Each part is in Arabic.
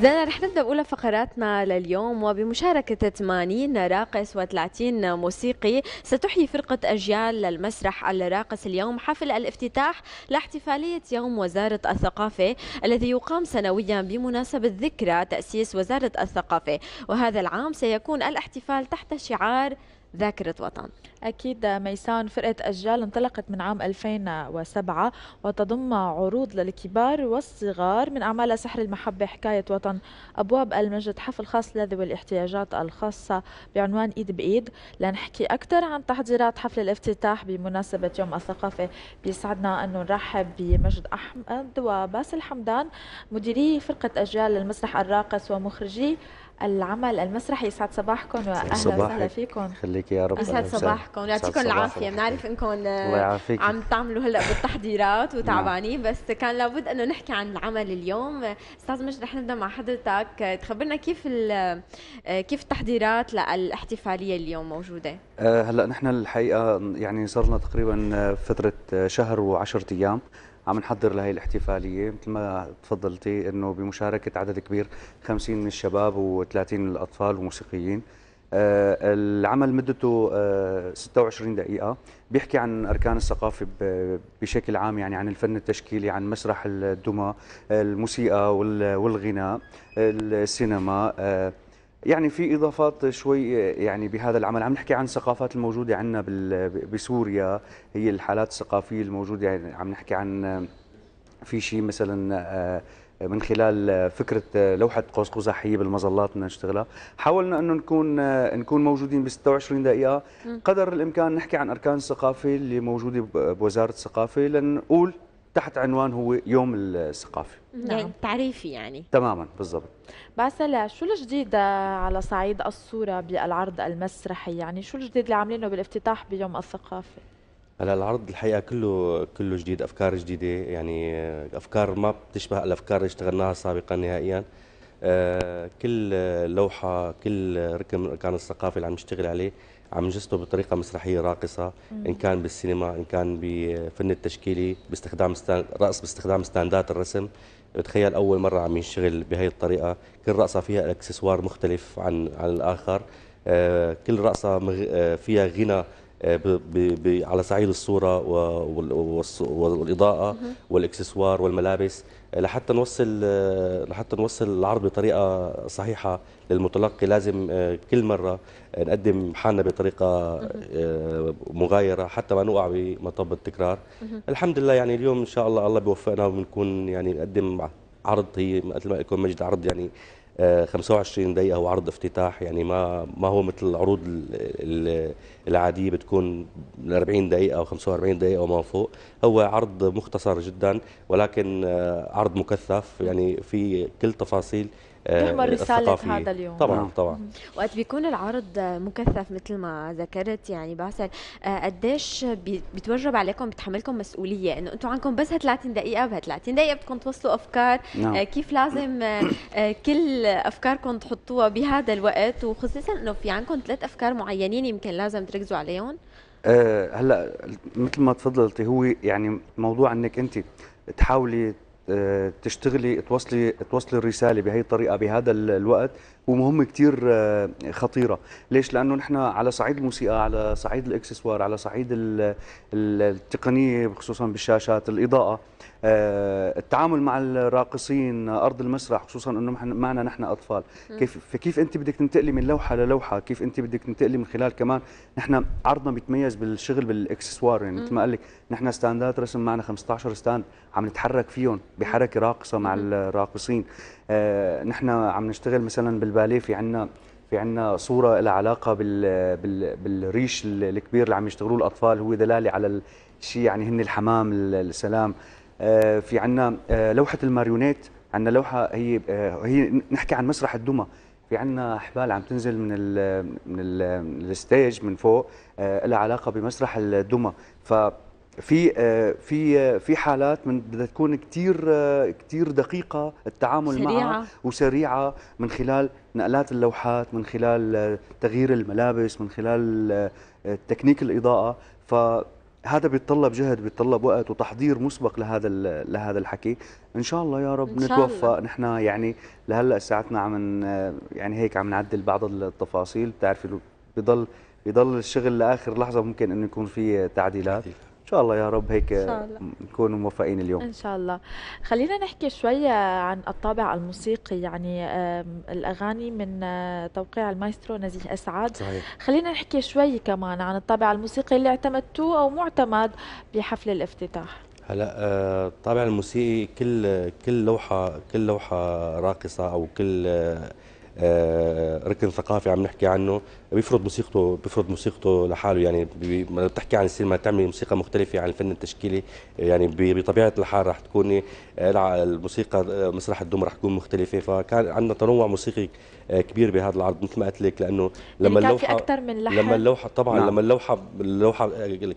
إذا رح نبدأ بأولى فقراتنا لليوم وبمشاركة 80 راقص و30 موسيقي ستحيي فرقة أجيال للمسرح الراقص اليوم حفل الافتتاح لاحتفالية يوم وزارة الثقافة الذي يقام سنويا بمناسبة ذكرى تأسيس وزارة الثقافة وهذا العام سيكون الاحتفال تحت شعار ذاكرة وطن أكيد ميسان فرقة أجيال انطلقت من عام 2007 وتضم عروض للكبار والصغار من أعمالها سحر المحبة حكاية وطن أبواب المجد حفل خاص لذوي الاحتياجات الخاصة بعنوان إيد بإيد لنحكي أكثر عن تحضيرات حفل الافتتاح بمناسبة يوم الثقافة بيسعدنا أنه نرحب بمجد أحمد وباسل حمدان مديري فرقة أجيال للمسرح الراقص ومخرجي العمل المسرحي يسعد صباحكم واهلا وسهلا فيكم خليك يا رب يسعد صباحكم ويعطيكم العافيه بنعرف انكم آه، عم تعملوا هلا بالتحضيرات نعم. وتعبانين بس كان لابد انه نحكي عن العمل اليوم استاذ مجد رح نبدا مع حضرتك تخبرنا كيف آه، كيف التحضيرات للاحتفاليه اليوم موجوده آه، هلا نحن الحقيقه يعني صرنا تقريبا فتره شهر و10 ايام عم نحضر لهي الاحتفاليه مثل ما تفضلتي انه بمشاركه عدد كبير 50 من الشباب و30 من الاطفال وموسيقيين آه، العمل مدته 26 آه، دقيقة بيحكي عن أركان الثقافة بشكل عام يعني عن الفن التشكيلي عن مسرح الدمى الموسيقى والغناء السينما آه، يعني في اضافات شوي يعني بهذا العمل عم نحكي عن الثقافات الموجوده عندنا بسوريا هي الحالات الثقافيه الموجوده يعني عم نحكي عن في شيء مثلا آه، من خلال فكره آه، لوحه قوس قزح هي بالمظلات بدنا نشتغلها حاولنا انه نكون آه، نكون موجودين ب 26 دقيقه قدر الامكان نحكي عن اركان الثقافه اللي موجوده بوزاره الثقافه لنقول تحت عنوان هو يوم الثقافه نعم يعني تعريفي يعني تماما بالضبط باسل شو الجديد على صعيد الصوره بالعرض المسرحي يعني شو الجديد اللي عاملينه بالافتتاح بيوم الثقافه هلا العرض الحقيقه كله كله جديد افكار جديده يعني آه، افكار ما بتشبه الافكار اللي اشتغلناها سابقا نهائيا آه، كل لوحه كل ركن من اركان الثقافه اللي عم نشتغل عليه عم نجسده بطريقه مسرحيه راقصه ان كان بالسينما ان كان بفن التشكيلي باستخدام ستان... رقص باستخدام ستاندات الرسم بتخيل اول مره عم ينشغل بهي الطريقه كل رقصه فيها اكسسوار مختلف عن عن الاخر آه، كل رقصه مغ... آه، فيها غنى آه، ب ب ب على صعيد الصوره والاضاءه والاكسسوار والملابس لحتى نوصل لحتى نوصل العرض بطريقه صحيحه للمتلقي لازم آه، كل مره نقدم حالنا بطريقه آه، مغايره حتى ما نوقع بمطب التكرار الحمد لله يعني اليوم ان شاء الله الله بيوفقنا وبنكون يعني نقدم عرض هي مثل ما لكم مجد عرض يعني 25 آه، دقيقة هو عرض افتتاح يعني ما ما هو مثل العروض العادية بتكون 40 دقيقة أو 45 دقيقة وما فوق هو عرض مختصر جدا ولكن آه، عرض مكثف يعني في كل تفاصيل تهمل آه، رسالة هذا اليوم طبعا نعم. طبعا وقت بيكون العرض مكثف مثل ما ذكرت يعني باسل آه، قديش بتوجب عليكم بتحملكم مسؤولية انه انتم عندكم بس 30 دقيقة بها 30 دقيقة بدكم توصلوا افكار نعم. آه، كيف لازم كل افكاركم تحطوها بهذا الوقت وخصوصا انه في عندكم ثلاث افكار معينين يمكن لازم تركزوا عليهم أه هلا مثل ما تفضلتي هو يعني موضوع انك انت تحاولي آه، تشتغلي توصلي توصلي الرساله بهي الطريقه بهذا الوقت ومهمه كثير آه، خطيره ليش لانه نحن على صعيد الموسيقى على صعيد الاكسسوار على صعيد التقنيه خصوصا بالشاشات الاضاءه آه، التعامل مع الراقصين ارض المسرح خصوصا انه معنا نحن اطفال كيف فكيف انت بدك تنتقلي من لوحه للوحه كيف انت بدك تنتقلي من خلال كمان نحن عرضنا بيتميز بالشغل بالاكسسوار يعني مثل ما قال لك نحن ستاندات رسم معنا 15 ستاند عم نتحرك فيهم بحركه راقصه مع الراقصين آه، نحن عم نشتغل مثلا بالباليه في عندنا في عندنا صوره لها علاقه بال بال بالريش الكبير اللي عم يشتغلوه الاطفال هو دلاله على الشيء يعني هن الحمام السلام آه، في عندنا آه، لوحه الماريونيت عندنا لوحه هي هي نحكي عن مسرح الدمى في عندنا حبال عم تنزل من ال من ال الستيج من فوق لها علاقه بمسرح الدمى ف في آه، في آه، في حالات من بدها تكون كثير آه، كثير دقيقه التعامل سريعة. معها وسريعه من خلال نقلات اللوحات من خلال تغيير الملابس من خلال تكنيك الاضاءه فهذا بيتطلب جهد بيتطلب وقت وتحضير مسبق لهذا لهذا الحكي ان شاء الله يا رب نتوفق نحن يعني لهلا ساعتنا عم يعني هيك عم نعدل بعض التفاصيل بتعرفي بضل بضل الشغل لاخر لحظه ممكن انه يكون في تعديلات شاء الله يا رب هيك نكون موفقين اليوم ان شاء الله خلينا نحكي شوية عن الطابع الموسيقي يعني الاغاني من آه، توقيع المايسترو نزيه اسعد صحيح. خلينا نحكي شوي كمان عن الطابع الموسيقي اللي اعتمدتوه او معتمد بحفل الافتتاح هلا آه، الطابع الموسيقي كل كل لوحه كل لوحه راقصه او كل آه، ركن ثقافي عم نحكي عنه بيفرض موسيقته بيفرض موسيقته لحاله يعني بتحكي عن السينما تعمل موسيقى مختلفه عن الفن التشكيلي يعني بطبيعه الحال رح تكون آه، الموسيقى آه، مسرح الدم رح تكون مختلفه فكان عندنا تنوع موسيقي آه، كبير بهذا العرض مثل ما قلت لك لانه يعني لما يعني اللوحه اكثر من لحن لما اللوحه طبعا نعم. لما اللوحه اللوحه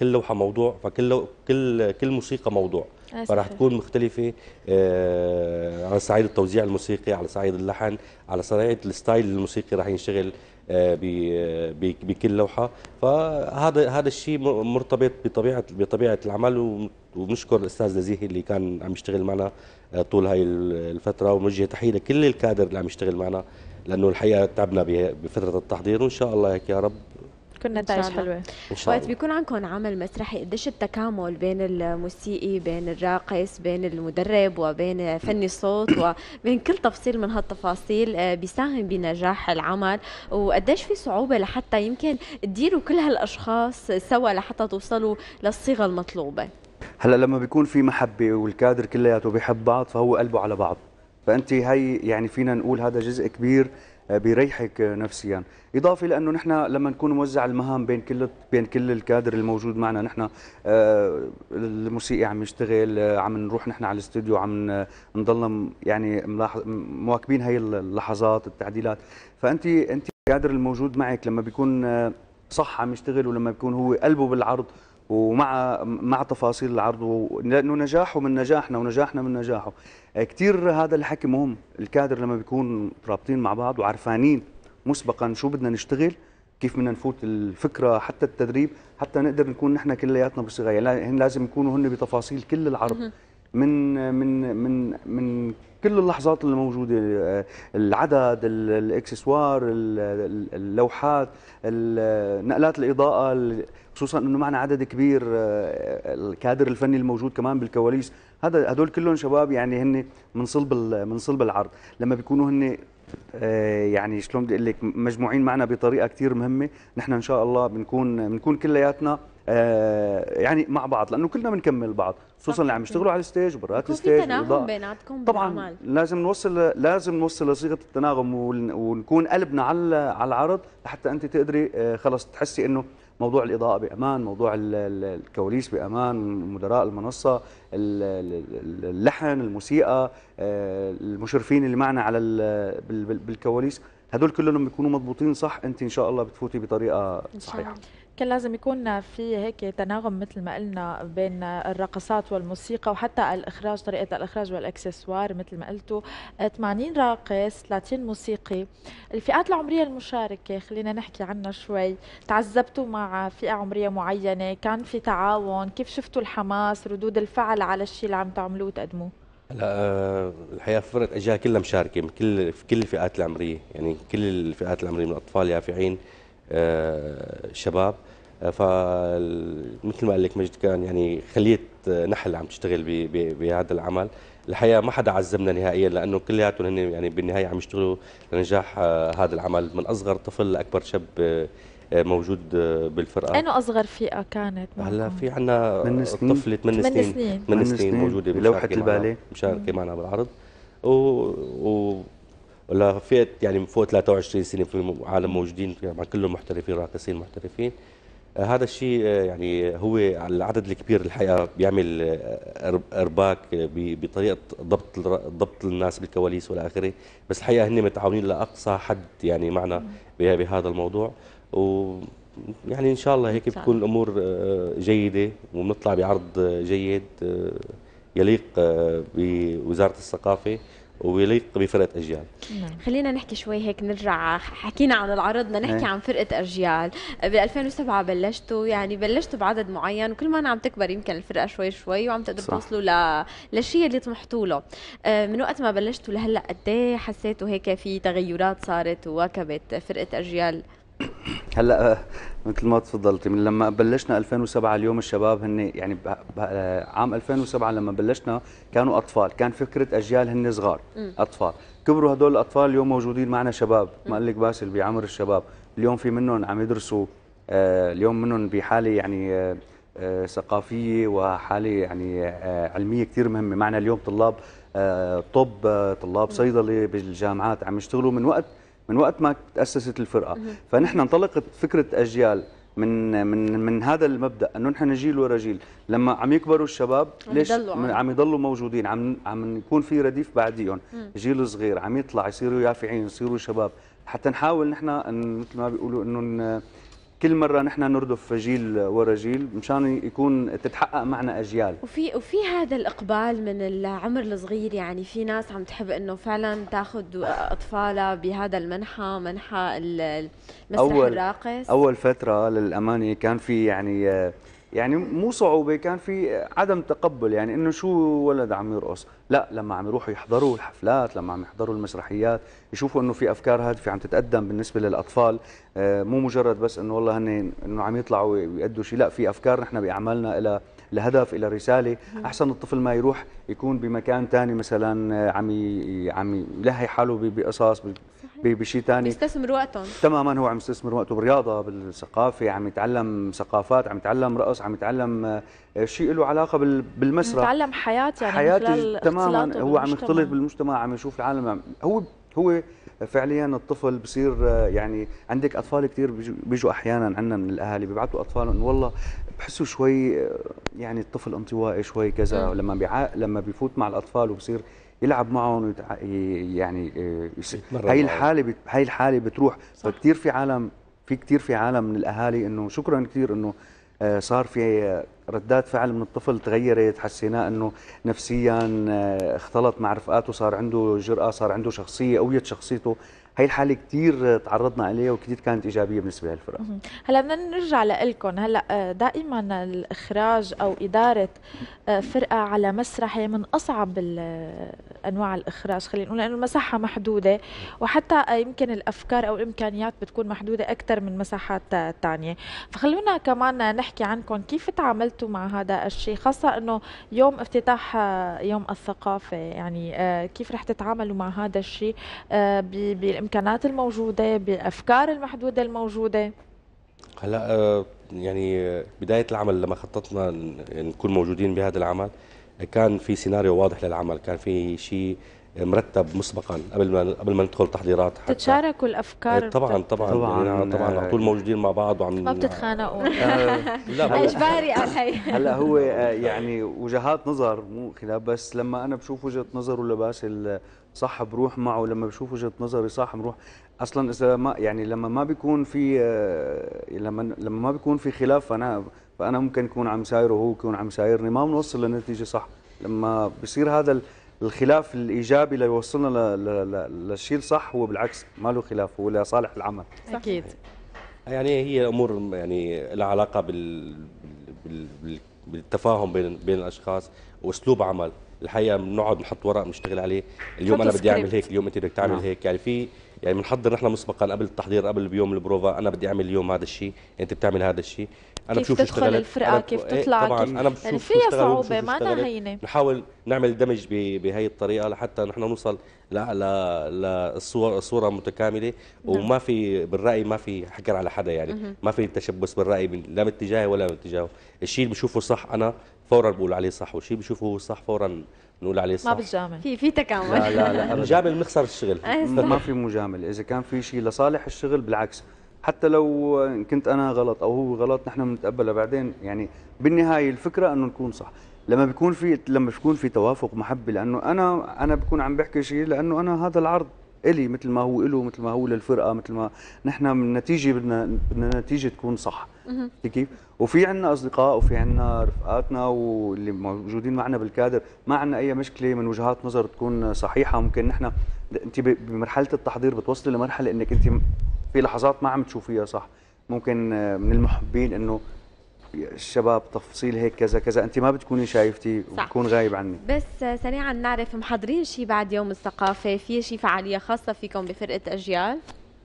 كل لوحه موضوع فكل كل كل موسيقى موضوع آه، فراح تكون مختلفه آه، على صعيد التوزيع الموسيقي على صعيد اللحن على صعيد الستايل الموسيقي راح ينشغل آه، بكل لوحه فهذا هذا الشيء مرتبط بطبيعه بطبيعه العمل وبنشكر الاستاذ نزيه اللي كان عم يشتغل معنا طول هاي الفتره وبنوجه تحيه لكل الكادر اللي عم يشتغل معنا لانه الحقيقه تعبنا بفتره التحضير وان شاء الله هيك يا رب تكون نتائج حلوه إن شاء وقت بيكون عندكم عمل مسرحي قديش التكامل بين الموسيقي بين الراقص بين المدرب وبين فني الصوت وبين كل تفصيل من هالتفاصيل آه، بيساهم بنجاح العمل وقديش في صعوبه لحتى يمكن تديروا كل هالاشخاص سوا لحتى توصلوا للصيغه المطلوبه هلا لما بيكون في محبه والكادر كلياته بيحب بعض فهو قلبه على بعض فانت هي يعني فينا نقول هذا جزء كبير بيريحك نفسيا اضافه لانه نحن لما نكون موزع المهام بين كل بين كل الكادر الموجود معنا نحن آه، الموسيقي عم يشتغل آه، عم نروح نحن على الاستوديو عم نضلنا يعني ملاحظ مواكبين هي اللحظات التعديلات فانت انت الكادر الموجود معك لما بيكون آه، صح عم يشتغل ولما بيكون هو قلبه بالعرض ومع مع تفاصيل العرض لانه نجاحه من نجاحنا ونجاحنا من نجاحه كثير هذا الحكي مهم الكادر لما بيكون رابطين مع بعض وعرفانين مسبقا شو بدنا نشتغل كيف بدنا نفوت الفكره حتى التدريب حتى نقدر نكون نحن كلياتنا بصيغه يعني لازم يكونوا هن بتفاصيل كل العرض من من من من كل اللحظات اللي موجوده العدد الاكسسوار اللوحات نقلات الاضاءه خصوصا انه معنا عدد كبير الكادر الفني الموجود كمان بالكواليس هذا هدول كلهم شباب يعني هن من صلب من صلب العرض لما بيكونوا هن آه، يعني شلون بدي اقول لك مجموعين معنا بطريقه كثير مهمه نحن ان شاء الله بنكون بنكون كلياتنا آه، يعني مع بعض لانه كلنا بنكمل بعض خصوصا اللي عم يشتغلوا على الستيج وبرات الستيج في تناغم بيناتكم طبعا بالعمل. لازم نوصل لازم نوصل لصيغه التناغم ونكون قلبنا على على العرض لحتى انت تقدري آه، خلص تحسي انه موضوع الاضاءه بامان موضوع الكواليس بامان مدراء المنصه اللحن الموسيقى آه، المشرفين اللي معنا على بالكواليس هدول كلهم لما مضبوطين صح انت ان شاء الله بتفوتي بطريقه صحيحه كان لازم يكون في هيك تناغم مثل ما قلنا بين الرقصات والموسيقى وحتى الاخراج طريقه الاخراج والاكسسوار مثل ما قلتوا 80 راقص 30 موسيقي الفئات العمريه المشاركه خلينا نحكي عنها شوي تعذبتوا مع فئه عمريه معينه كان في تعاون كيف شفتوا الحماس ردود الفعل على الشيء اللي عم تعملوه وتقدموه لا آه، الحقيقه فرق اجيال كلها مشاركه من كل في كل الفئات العمريه يعني كل الفئات العمريه من اطفال يافعين آه، شباب آه، فمثل ما قال لك مجد كان يعني خليه نحل عم تشتغل بهذا العمل الحقيقه ما حدا عزمنا نهائيا لانه كلياتهم هن يعني بالنهايه عم يشتغلوا لنجاح هذا العمل من اصغر طفل لاكبر شاب موجود بالفرقه انا اصغر فئه كانت هلا في عندنا طفله من سنين من سنين سنين, موجوده بلوحه الباليه مشاركه معنا بالعرض و, و... فئه يعني فوق 23 سنه في العالم موجودين مع يعني كلهم محترفين راقصين محترفين آه، هذا الشيء آه، يعني هو العدد الكبير الحقيقه بيعمل آه، ارباك بطريقه ضبط ضبط الناس بالكواليس والى اخره بس الحقيقه هن متعاونين لاقصى حد يعني معنا بهذا الموضوع و يعني ان شاء الله هيك بتكون الامور آه، جيده وبنطلع بعرض آه، جيد آه، يليق بوزاره الثقافه ويليق بفرقه اجيال نعم. نعم. خلينا نحكي شوي هيك نرجع حكينا عن العرض نحكي نعم. عن فرقه اجيال ب 2007 بلشتوا يعني بلشتوا بعدد معين وكل ما عم تكبر يمكن الفرقه شوي شوي وعم تقدروا توصلوا ل... للشيء اللي طمحتوا له من وقت ما بلشتوا لهلا قد ايه حسيتوا هيك في تغيرات صارت وواكبت فرقه اجيال هلا مثل ما تفضلتي من لما بلشنا 2007 اليوم الشباب هن يعني عام 2007 لما بلشنا كانوا اطفال كان فكره اجيال هن صغار اطفال كبروا هدول الاطفال اليوم موجودين معنا شباب ما قال لك باسل بعمر الشباب اليوم في منهم عم يدرسوا آه، اليوم منهم بحاله يعني آه، آه، ثقافيه وحاله يعني علميه كثير مهمه معنا اليوم طلاب طب طلاب صيدله بالجامعات عم يشتغلوا من وقت من وقت ما تاسست الفرقه فنحن انطلقت فكره اجيال من من من هذا المبدا انه نحن جيل ورا جيل لما عم يكبروا الشباب ليش عم يضلوا موجودين عم عم يكون في رديف بعديهم جيل صغير عم يطلع يصيروا يافعين يصيروا شباب حتى نحاول نحن مثل ما بيقولوا انه كل مره نحن نردف جيل ورا جيل مشان يكون تتحقق معنا اجيال وفي وفي هذا الاقبال من العمر الصغير يعني في ناس عم تحب انه فعلا تاخذ اطفالها بهذا المنحى منحى المسرح أول الراقص اول فتره للامانه كان في يعني آه، يعني مو صعوبه كان في عدم تقبل يعني انه شو ولد عم يرقص لا لما عم يروحوا يحضروا الحفلات لما عم يحضروا المسرحيات يشوفوا انه في افكار هادفه عم تتقدم بالنسبه للاطفال آه، مو مجرد بس انه والله هن انه عم يطلعوا يأدوا شيء لا في افكار نحن باعمالنا الى لهدف الى رساله احسن الطفل ما يروح يكون بمكان ثاني مثلا آه، عم عم يلهي حاله بقصص بشيء ثاني بيستثمر وقتهم تماما هو عم يستثمر وقته بالرياضه بالثقافه عم يتعلم ثقافات عم يتعلم رقص عم يتعلم آه، شيء له علاقه بالمسرح يتعلم حياه يعني خلال تماما هو عم يختلط بالمجتمع عم يشوف العالم هو هو فعليا الطفل بصير آه، يعني عندك اطفال كثير بيجوا احيانا عندنا من الاهالي بيبعثوا اطفالهم والله بحسوا شوي آه، يعني الطفل انطوائي شوي كذا لما لما بيفوت مع الاطفال وبصير يلعب معهم يعني آه، هاي الحاله بت... هاي الحاله بتروح فكتير في عالم في كتير في عالم من الاهالي انه شكرا كثير انه آه، صار في آه، ردات فعل من الطفل تغيرت حسيناه انه نفسيا اختلط مع رفقاته صار عنده جرأه صار عنده شخصيه قويه شخصيته هي الحاله كثير تعرضنا عليها وكثير كانت ايجابيه بالنسبه للفرق هلا بدنا نرجع لكم هلا آه، دائما الاخراج او اداره آه، فرقه على مسرح هي من اصعب آه، انواع الاخراج خلينا نقول لانه المساحه محدوده وحتى يمكن الافكار او الامكانيات بتكون محدوده اكثر من مساحات ثانيه فخلونا كمان نحكي عنكم كيف تعاملتوا مع هذا الشيء خاصه انه يوم افتتاح يوم الثقافه يعني كيف رح تتعاملوا مع هذا الشيء بالامكانيات بالامكانات الموجوده بالافكار المحدوده الموجوده هلا آه، يعني آه، بدايه العمل لما خططنا نكون موجودين بهذا العمل كان في سيناريو واضح للعمل كان في شيء مرتب مسبقا قبل ما قبل ما ندخل تحضيرات حتى تتشاركوا الافكار إيه، يعني آه، طبعا طبعا طبعا طبعا على طول موجودين مع بعض وعم ما بتتخانقوا لا اجباري على الحقيقه هلا هو آه، يعني وجهات نظر مو خلاف بس لما انا بشوف وجهه نظره لباس صح بروح معه لما بشوف وجهه نظري صح بروح اصلا اذا ما يعني لما ما بيكون في آه، لما لما ما بيكون في خلاف فانا فانا ممكن اكون عم سايره وهو يكون عم سايرني ما بنوصل لنتيجه صح لما بصير هذا الخلاف الايجابي اللي يوصلنا للشيء الصح هو بالعكس ما له خلاف هو لصالح العمل اكيد يعني هي امور يعني لها علاقه بال... بال... بالتفاهم بين بين الاشخاص واسلوب عمل الحقيقه بنقعد نحط ورق بنشتغل عليه اليوم انا بدي اعمل هيك اليوم انت بدك تعمل نعم. هيك يعني في يعني بنحضر نحن مسبقا قبل التحضير قبل بيوم البروفا انا بدي اعمل اليوم هذا الشيء انت بتعمل هذا الشيء انا بشوف تدخل الفرقه الفرقه كيف إيه، تطلع طبعا كيف انا يعني بشوف يعني فيها صعوبه ما هينه نحاول نعمل دمج بهي الطريقه لحتى نحن نوصل لا لا للصور صوره متكامله نعم. وما في بالراي ما في حكر على حدا يعني ما في تشبث بالراي لا من اتجاهي ولا من اتجاهه الشيء اللي بشوفه صح انا فورا بقول عليه صح والشيء اللي بشوفه صح فورا نقول عليه صح ما بتجامل في في تكامل لا لا لا مجامل بنخسر الشغل ما في مجامل اذا كان في شيء لصالح الشغل بالعكس حتى لو كنت انا غلط او هو غلط نحن بنتقبلها بعدين يعني بالنهايه الفكره انه نكون صح لما بيكون في لما بيكون في توافق محبه لانه انا انا بكون عم بحكي شيء لانه انا هذا العرض الي مثل ما هو له مثل ما هو للفرقه مثل ما نحن النتيجه بدنا بدنا النتيجه تكون صح كيف وفي عندنا اصدقاء وفي عندنا رفقاتنا واللي موجودين معنا بالكادر ما عندنا اي مشكله من وجهات نظر تكون صحيحه ممكن نحن انت بمرحله التحضير بتوصلي لمرحله انك انت في لحظات ما عم تشوفيها صح ممكن آه، من المحبين انه الشباب تفصيل هيك كذا كذا انت ما بتكوني شايفتي وبكون غايب عني بس سريعا نعرف محضرين شيء بعد يوم الثقافه في شيء فعاليه خاصه فيكم بفرقه اجيال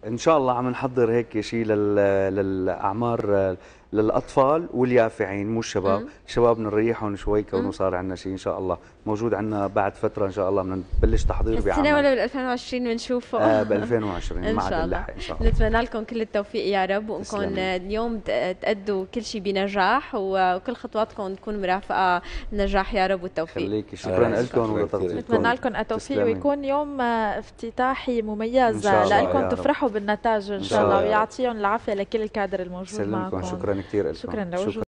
ان شاء الله عم نحضر هيك شيء للاعمار آه، للاطفال واليافعين مو الشباب، الشباب نريحهم شوي كونه صار عندنا شيء ان شاء الله، موجود عندنا بعد فتره ان شاء الله بدنا نبلش تحضير بعمل السنه ولا بال 2020 بنشوفه؟ آه ب 2020 ان شاء الله ان شاء الله نتمنى لكم كل التوفيق يا رب وانكم اليوم تأدوا كل شيء بنجاح وكل خطواتكم تكون مرافقه النجاح يا رب والتوفيق خليك شكرا آه لكم ولتغطيتكم نتمنى لكم التوفيق ويكون يوم افتتاحي مميز لكم تفرحوا بالنتائج ان شاء الله ويعطيهم العافيه لكل الكادر الموجود معكم شكرا كثير شكرا لوجودك